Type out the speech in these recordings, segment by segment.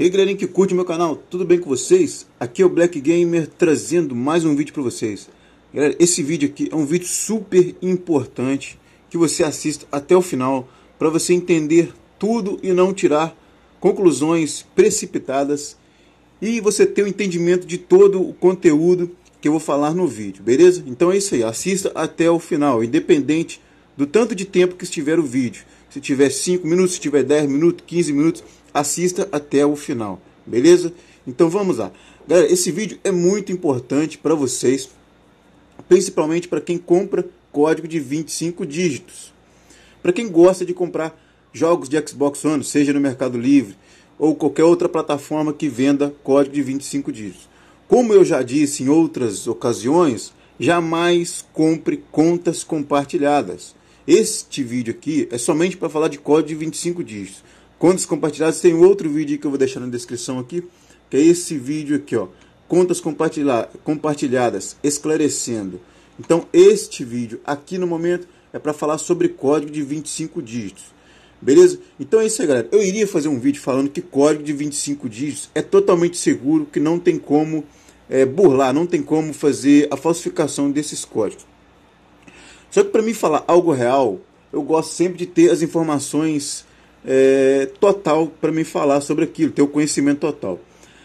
E aí galerinha que curte meu canal, tudo bem com vocês? Aqui é o Black Gamer trazendo mais um vídeo para vocês. Galera, esse vídeo aqui é um vídeo super importante que você assista até o final para você entender tudo e não tirar conclusões precipitadas e você ter o um entendimento de todo o conteúdo que eu vou falar no vídeo, beleza? Então é isso aí, assista até o final, independente do tanto de tempo que estiver o vídeo. Se tiver 5 minutos, se tiver 10 minutos, 15 minutos, assista até o final, beleza? Então vamos lá. Galera, esse vídeo é muito importante para vocês, principalmente para quem compra código de 25 dígitos. Para quem gosta de comprar jogos de Xbox One, seja no Mercado Livre ou qualquer outra plataforma que venda código de 25 dígitos. Como eu já disse em outras ocasiões, jamais compre contas compartilhadas. Este vídeo aqui é somente para falar de código de 25 dígitos. Contas compartilhadas tem outro vídeo que eu vou deixar na descrição aqui, que é esse vídeo aqui, ó. Contas compartilhadas, esclarecendo. Então, este vídeo aqui no momento é para falar sobre código de 25 dígitos. Beleza? Então é isso aí, galera. Eu iria fazer um vídeo falando que código de 25 dígitos é totalmente seguro, que não tem como é, burlar, não tem como fazer a falsificação desses códigos. Só que para mim falar algo real, eu gosto sempre de ter as informações é, total para me falar sobre aquilo, ter o conhecimento total.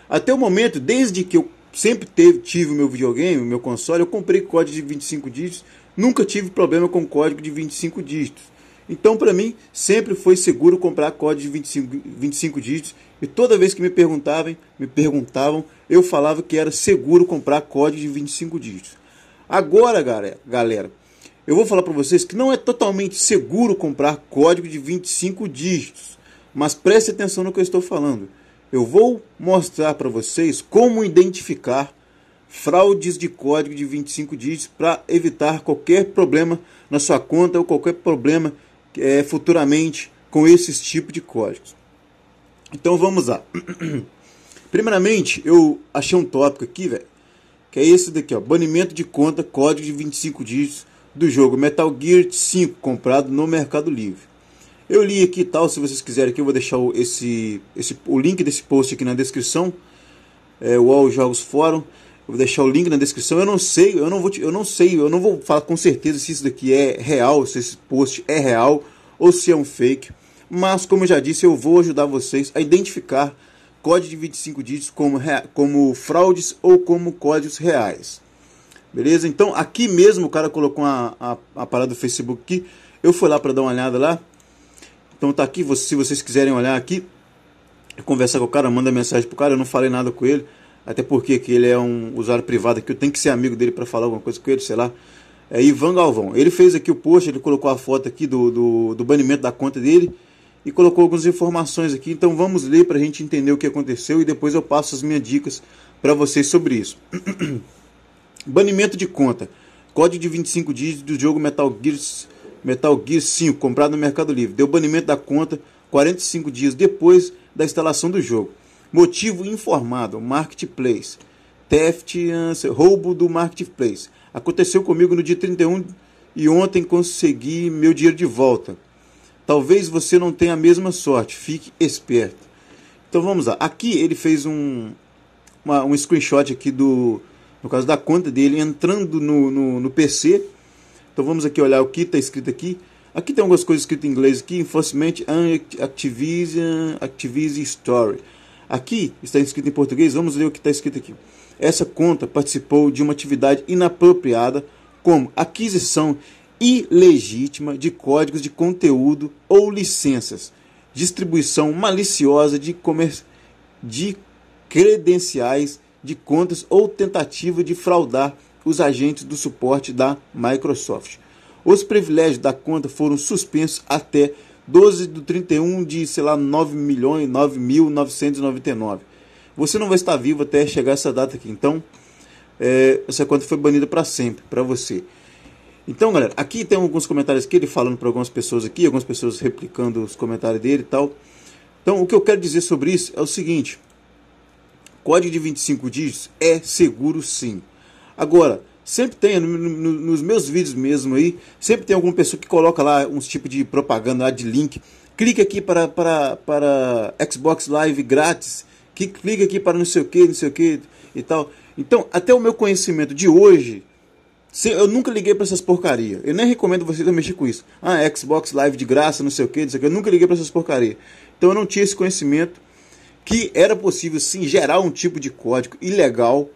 Até o momento, desde que eu sempre teve, tive o meu videogame, o meu console, eu comprei código de 25 dígitos, nunca tive problema com código de 25 dígitos. Então, para mim, sempre foi seguro comprar código de 25, 25 dígitos. E toda vez que me perguntavam, me perguntavam, eu falava que era seguro comprar código de 25 dígitos. Agora, galera, galera eu vou falar para vocês que não é totalmente seguro comprar código de 25 dígitos, mas preste atenção no que eu estou falando. Eu vou mostrar para vocês como identificar fraudes de código de 25 dígitos para evitar qualquer problema na sua conta ou qualquer problema é, futuramente com esses tipos de códigos. Então vamos lá. Primeiramente, eu achei um tópico aqui, velho, que é esse daqui, ó, banimento de conta, código de 25 dígitos do jogo Metal Gear 5, comprado no Mercado Livre. Eu li aqui e tal, se vocês quiserem aqui, eu vou deixar esse, esse, o link desse post aqui na descrição. É, o All Jogos Fórum. Eu vou deixar o link na descrição. Eu não sei, eu não vou, eu não sei, eu não vou falar com certeza se isso daqui é real, se esse post é real ou se é um fake. Mas como eu já disse, eu vou ajudar vocês a identificar código de 25 dígitos como, como fraudes ou como códigos reais. Beleza? Então, aqui mesmo o cara colocou a, a, a parada do Facebook aqui. Eu fui lá para dar uma olhada lá. Então tá aqui, se vocês quiserem olhar aqui, conversar com o cara, manda mensagem pro cara, eu não falei nada com ele, até porque que ele é um usuário privado aqui, eu tenho que ser amigo dele para falar alguma coisa com ele, sei lá. É Ivan Galvão. Ele fez aqui o post, ele colocou a foto aqui do, do, do banimento da conta dele e colocou algumas informações aqui. Então vamos ler para a gente entender o que aconteceu e depois eu passo as minhas dicas para vocês sobre isso. Banimento de conta. Código de 25 dígitos do jogo Metal Gear, Metal Gear 5, comprado no Mercado Livre. Deu banimento da conta 45 dias depois da instalação do jogo. Motivo informado: Marketplace. Theft, roubo do Marketplace. Aconteceu comigo no dia 31 e ontem consegui meu dinheiro de volta. Talvez você não tenha a mesma sorte, fique esperto. Então vamos lá. Aqui ele fez um, uma, um screenshot aqui do no caso da conta dele, entrando no, no, no PC. Então vamos aqui olhar o que está escrito aqui. Aqui tem algumas coisas escritas em inglês aqui, Enforcement Activision Activision Story. Aqui está escrito em português, vamos ler o que está escrito aqui. Essa conta participou de uma atividade inapropriada, como aquisição ilegítima de códigos de conteúdo ou licenças, distribuição maliciosa de, comer... de credenciais de contas ou tentativa de fraudar os agentes do suporte da Microsoft. Os privilégios da conta foram suspensos até 12 de 31 de, sei lá, 9 milhões, 9.999. Você não vai estar vivo até chegar essa data aqui. Então, é, essa conta foi banida para sempre, para você. Então, galera, aqui tem alguns comentários que ele falando para algumas pessoas aqui, algumas pessoas replicando os comentários dele e tal. Então, o que eu quero dizer sobre isso é o seguinte: Código de 25 dígitos é seguro sim. Agora, sempre tem, no, no, nos meus vídeos mesmo aí, sempre tem alguma pessoa que coloca lá uns tipos de propaganda lá de link. Clique aqui para, para, para Xbox Live grátis. Que clique aqui para não sei o que, não sei o que e tal. Então, até o meu conhecimento de hoje, eu nunca liguei para essas porcaria. Eu nem recomendo vocês mexer com isso. Ah, Xbox Live de graça, não sei o que, não sei o que. Eu nunca liguei para essas porcaria. Então eu não tinha esse conhecimento que era possível sim gerar um tipo de código ilegal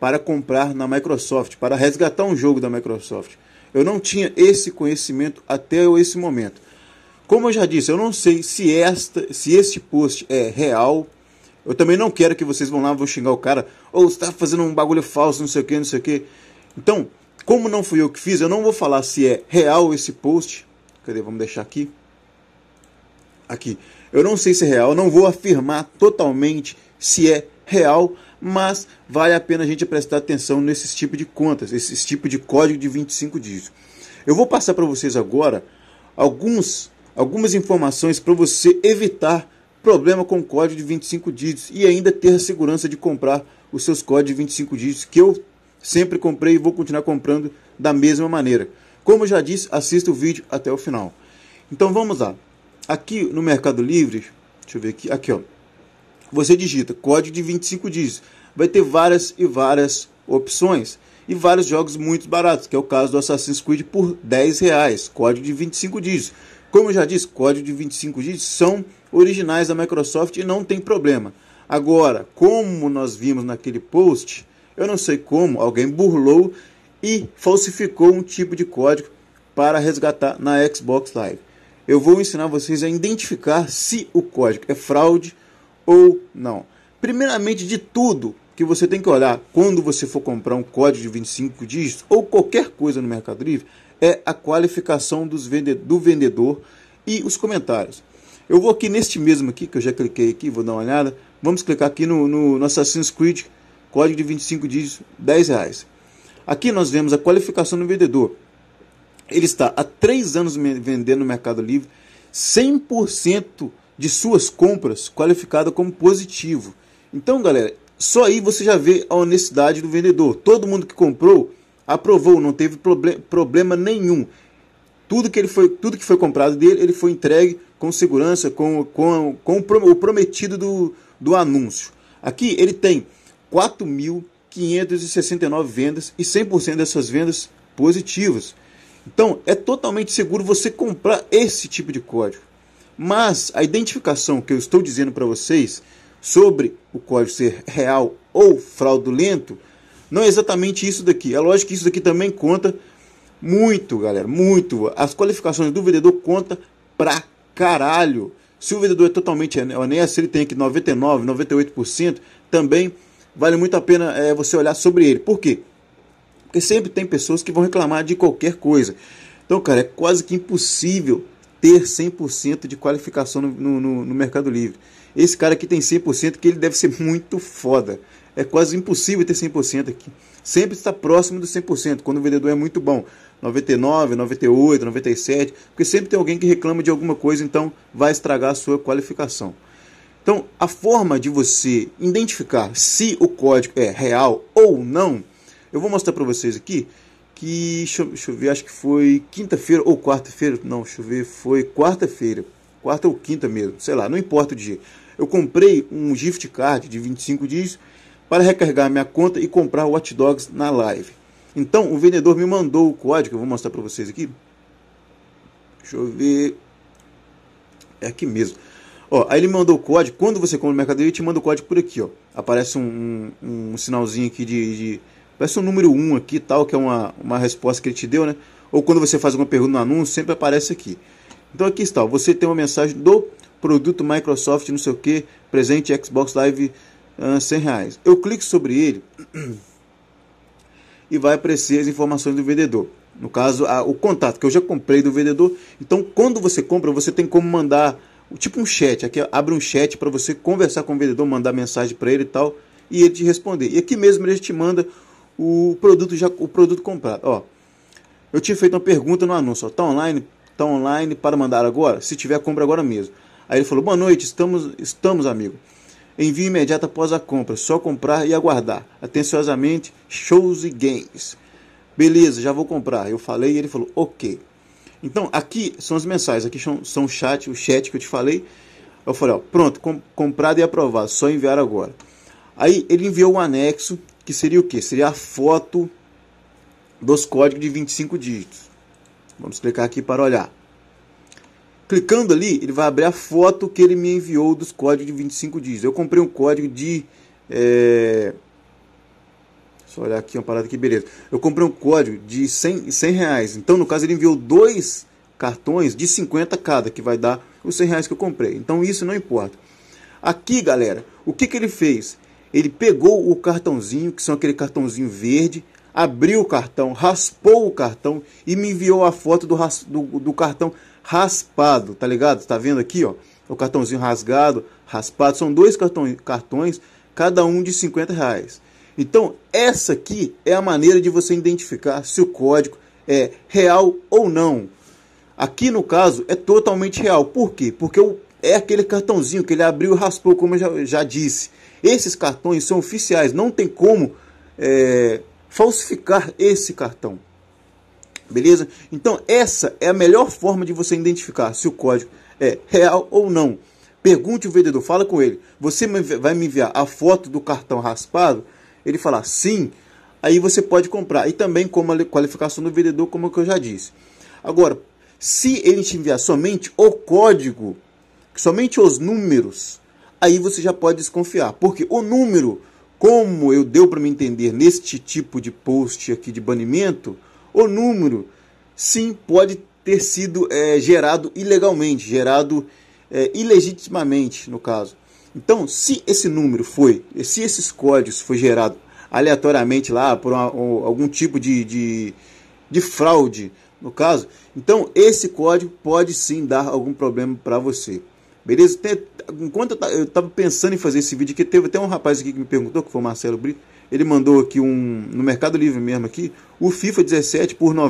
para comprar na Microsoft, para resgatar um jogo da Microsoft. Eu não tinha esse conhecimento até esse momento. Como eu já disse, eu não sei se esta, se este post é real. Eu também não quero que vocês vão lá vão xingar o cara ou oh, está fazendo um bagulho falso, não sei o que, não sei o que. Então, como não fui eu que fiz, eu não vou falar se é real esse post. Cadê? Vamos deixar aqui aqui. Eu não sei se é real, não vou afirmar totalmente se é real, mas vale a pena a gente prestar atenção nesses tipo de contas, esses tipo de código de 25 dígitos. Eu vou passar para vocês agora alguns, algumas informações para você evitar problema com código de 25 dígitos e ainda ter a segurança de comprar os seus códigos de 25 dígitos que eu sempre comprei e vou continuar comprando da mesma maneira. Como já disse, assista o vídeo até o final. Então vamos lá. Aqui no Mercado Livre, deixa eu ver aqui, aqui ó. Você digita código de 25 dias, Vai ter várias e várias opções e vários jogos muito baratos, que é o caso do Assassin's Creed por 10 reais, código de 25 dias. Como eu já disse, código de 25 dias são originais da Microsoft e não tem problema. Agora, como nós vimos naquele post, eu não sei como alguém burlou e falsificou um tipo de código para resgatar na Xbox Live eu vou ensinar vocês a identificar se o código é fraude ou não. Primeiramente de tudo que você tem que olhar quando você for comprar um código de 25 dígitos ou qualquer coisa no Mercado Livre é a qualificação dos vende do vendedor e os comentários. Eu vou aqui neste mesmo aqui, que eu já cliquei aqui, vou dar uma olhada. Vamos clicar aqui no, no, no Assassin's Creed, código de 25 dígitos, 10 reais. Aqui nós vemos a qualificação do vendedor. Ele está há três anos vendendo no Mercado Livre 100% de suas compras qualificada como positivo. Então, galera, só aí você já vê a honestidade do vendedor. Todo mundo que comprou aprovou, não teve problema nenhum. Tudo que, ele foi, tudo que foi comprado dele, ele foi entregue com segurança, com, com, com o prometido do, do anúncio. Aqui ele tem 4.569 vendas e 100% dessas vendas positivas. Então, é totalmente seguro você comprar esse tipo de código. Mas a identificação que eu estou dizendo para vocês sobre o código ser real ou fraudulento não é exatamente isso daqui. É lógico que isso daqui também conta muito, galera, muito. As qualificações do vendedor conta pra caralho. Se o vendedor é totalmente honesto, ele tem aqui 99, 98%, também vale muito a pena é, você olhar sobre ele. Por quê? Porque sempre tem pessoas que vão reclamar de qualquer coisa. Então, cara, é quase que impossível ter 100% de qualificação no, no, no, Mercado Livre. Esse cara aqui tem 100%, que ele deve ser muito foda. É quase impossível ter 100% aqui. Sempre está próximo do 100%, quando o vendedor é muito bom. 99, 98, 97, porque sempre tem alguém que reclama de alguma coisa, então vai estragar a sua qualificação. Então, a forma de você identificar se o código é real ou não eu vou mostrar para vocês aqui que, deixa, deixa eu ver, acho que foi quinta-feira ou quarta-feira, não, deixa eu ver, foi quarta-feira, quarta ou quinta mesmo, sei lá, não importa o dia. Eu comprei um gift card de 25 dias para recarregar minha conta e comprar hot dogs na live. Então, o vendedor me mandou o código, eu vou mostrar para vocês aqui. Deixa eu ver. É aqui mesmo. Ó, aí ele mandou o código. Quando você compra Mercado ele te manda o código por aqui, ó. Aparece um, um, um sinalzinho aqui de, de Parece um número 1 um aqui tal, que é uma, uma resposta que ele te deu, né? Ou quando você faz alguma pergunta no anúncio, sempre aparece aqui. Então aqui está, você tem uma mensagem do produto Microsoft, não sei o que, presente Xbox Live uh, ah, 100 reais. Eu clico sobre ele e vai aparecer as informações do vendedor. No caso, a, o contato que eu já comprei do vendedor. Então quando você compra, você tem como mandar tipo um chat. Aqui abre um chat para você conversar com o vendedor, mandar mensagem para ele e tal, e ele te responder. E aqui mesmo ele te manda o produto já o produto comprado. Ó, eu tinha feito uma pergunta no anúncio, está online, está online para mandar agora? Se tiver, compra agora mesmo. Aí ele falou: "Boa noite, estamos estamos amigo. Envio imediato após a compra, só comprar e aguardar. Atenciosamente, Shows e Games." Beleza, já vou comprar. Eu falei e ele falou: "OK." Então, aqui são as mensagens, aqui são, são o chat, o chat que eu te falei. Eu falei, ó, pronto, com, comprado e aprovado, só enviar agora. Aí ele enviou um anexo que seria o que? Seria a foto dos códigos de 25 dígitos. Vamos clicar aqui para olhar. Clicando ali, ele vai abrir a foto que ele me enviou dos códigos de 25 dígitos. Eu comprei um código de. É... Deixa eu olhar aqui uma parada que beleza. Eu comprei um código de 100, 100 reais. Então, no caso, ele enviou dois cartões de 50 cada, que vai dar os 100 reais que eu comprei. Então, isso não importa. Aqui, galera, o que, que ele fez? Ele pegou o cartãozinho, que são aquele cartãozinho verde, abriu o cartão, raspou o cartão e me enviou a foto do, ras, do, do cartão raspado, tá ligado? Tá vendo aqui, ó? O cartãozinho rasgado, raspado. São dois cartões, cartões cada um de 50 reais. Então, essa aqui é a maneira de você identificar se o código é real ou não. Aqui no caso é totalmente real. Por quê? Porque é aquele cartãozinho que ele abriu e raspou, como eu já, já disse. Esses cartões são oficiais, não tem como é, falsificar esse cartão. Beleza? Então, essa é a melhor forma de você identificar se o código é real ou não. Pergunte o vendedor, fala com ele. Você vai me enviar a foto do cartão raspado? Ele falar sim, aí você pode comprar. E também como a qualificação do vendedor, como eu já disse. Agora, se ele te enviar somente o código, somente os números, aí você já pode desconfiar, porque o número, como eu deu para me entender neste tipo de post aqui de banimento, o número sim pode ter sido é, gerado ilegalmente, gerado é, ilegitimamente, no caso. Então, se esse número foi, se esses códigos foi gerado aleatoriamente lá por uma, algum tipo de, de, de fraude, no caso, então esse código pode sim dar algum problema para você. Beleza? enquanto eu estava pensando em fazer esse vídeo aqui, teve até um rapaz aqui que me perguntou, que foi o Marcelo Brito, ele mandou aqui um, no Mercado Livre mesmo aqui, o FIFA 17 por R$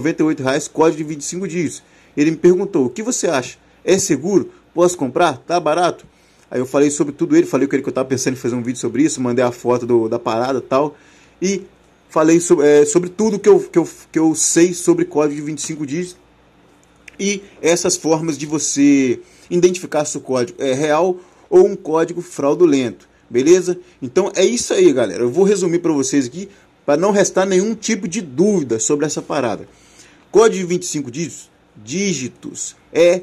reais código de 25 dias. Ele me perguntou, o que você acha? É seguro? Posso comprar? Tá barato? Aí eu falei sobre tudo ele, falei com ele que eu estava pensando em fazer um vídeo sobre isso, mandei a foto do, da parada tal, e falei sobre, é, sobre tudo que eu, que, eu, que eu sei sobre código de 25 dias e essas formas de você identificar se o código é real ou um código fraudulento, beleza? Então é isso aí, galera. Eu vou resumir para vocês aqui para não restar nenhum tipo de dúvida sobre essa parada. Código de 25 dígitos, dígitos é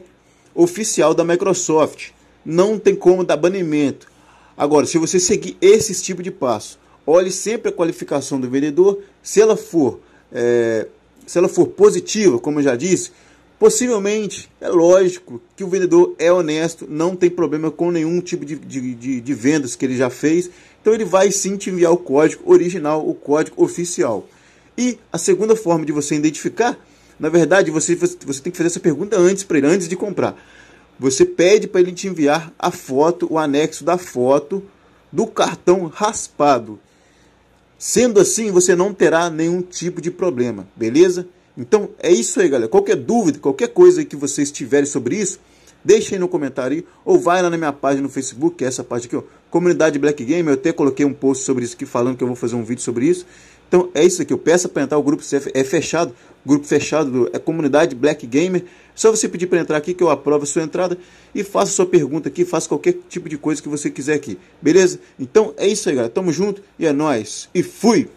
oficial da Microsoft. Não tem como dar banimento. Agora, se você seguir esse tipo de passo, olhe sempre a qualificação do vendedor. Se ela for, é, se ela for positiva, como eu já disse, Possivelmente, é lógico que o vendedor é honesto, não tem problema com nenhum tipo de, de, de, de vendas que ele já fez, então ele vai sim te enviar o código original, o código oficial. E a segunda forma de você identificar, na verdade, você, você tem que fazer essa pergunta antes para ele, antes de comprar. Você pede para ele te enviar a foto, o anexo da foto do cartão raspado. Sendo assim, você não terá nenhum tipo de problema, beleza? Então é isso aí, galera. Qualquer dúvida, qualquer coisa que vocês tiverem sobre isso, deixem no comentário aí, ou vai lá na minha página no Facebook, que é essa parte aqui, ó, Comunidade Black Game, eu até coloquei um post sobre isso aqui, falando que eu vou fazer um vídeo sobre isso, então é isso aqui, eu peço para entrar, o grupo é fechado, grupo fechado, é Comunidade Black Gamer, só você pedir para entrar aqui que eu aprovo a sua entrada e faça sua pergunta aqui, faça qualquer tipo de coisa que você quiser aqui, beleza? Então é isso aí, galera, tamo junto e é nóis, e fui!